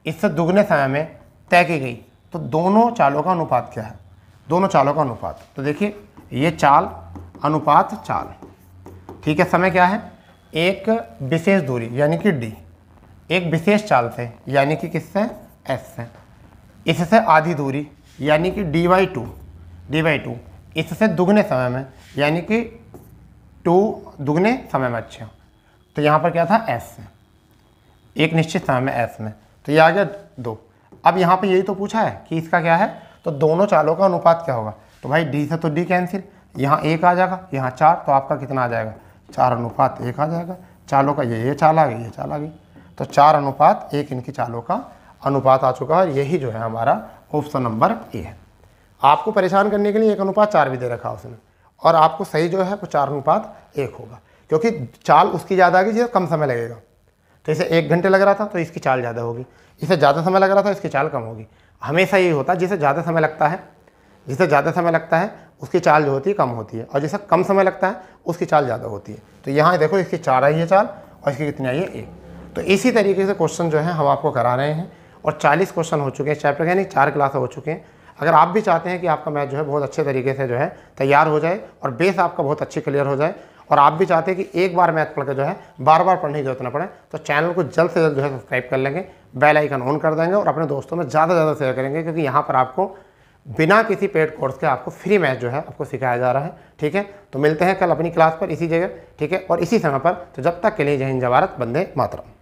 इससे दुगने समय में तय की गई तो दोनों चालों का अनुपात क्या है दोनों चालों का अनुपात तो देखिए ये चाल अनुपात चाल ठीक है समय क्या है एक विशेष दूरी यानी कि डी एक विशेष चाल से यानी कि किससे एस से इससे आधी दूरी यानी कि D Y two D Y two इससे दुगने समय में यानी कि टू दुगने समय में अच्छे तो यहाँ पर क्या था एस से एक निश्चित समय में एस में तो ये आ गया दो अब यहाँ पे यही तो पूछा है कि इसका क्या है तो दोनों चालों का अनुपात क्या होगा तो भाई डी से तो डी कैंसिल यहाँ एक आ जाएगा यहाँ चार तो आपका कितना आ जाएगा चार अनुपात एक आ जाएगा चालों का ये ये चाल आ गई ये चाल आ गई तो चार अनुपात एक इनकी चालों का अनुपात आ चुका है यही जो है हमारा ऑप्शन नंबर ए है आपको परेशान करने के लिए एक अनुपात चार भी दे रखा उसने और आपको सही जो है वो चार अनुपात एक होगा क्योंकि चाल उसकी ज़्यादा आएगी जिससे तो कम समय लगेगा तो इसे एक घंटे लग रहा था तो इसकी चाल ज़्यादा होगी इसे ज़्यादा समय लग रहा था इसकी चाल कम होगी हमेशा यही होता है जिसे ज़्यादा समय लगता है जिसे ज़्यादा समय लगता है उसकी चाल जो होती है कम होती है और जैसा कम समय लगता है उसकी चाल ज़्यादा होती है तो यहाँ देखो इसकी चार आई है चाल और इसकी कितनी आई है एक तो इसी तरीके से क्वेश्चन जो है हम आपको करा रहे हैं और चालीस क्वेश्चन हो चुके हैं चैप्टर के यानी चार क्लास हो चुके हैं अगर आप भी चाहते हैं कि आपका मैथ जो है बहुत अच्छे तरीके से जो है तैयार हो जाए और बेस आपका बहुत अच्छी क्लियर हो जाए और आप भी चाहते हैं कि एक बार मैथ पढ़ जो है बार बार पढ़ने की जरूरत ना पड़े तो चैनल को जल्द से जल्द जो है सब्सक्राइब कर लेंगे बेल आइकन ऑन कर देंगे और अपने दोस्तों में ज़्यादा से ज़्यादा शेयर करेंगे क्योंकि यहाँ पर आपको बिना किसी पेड कोर्स के आपको फ्री मैच जो है आपको सिखाया जा रहा है ठीक है तो मिलते हैं कल अपनी क्लास पर इसी जगह ठीक है और इसी समय पर तो जब तक के लिए जय हिंद जवारत बंदे मातरम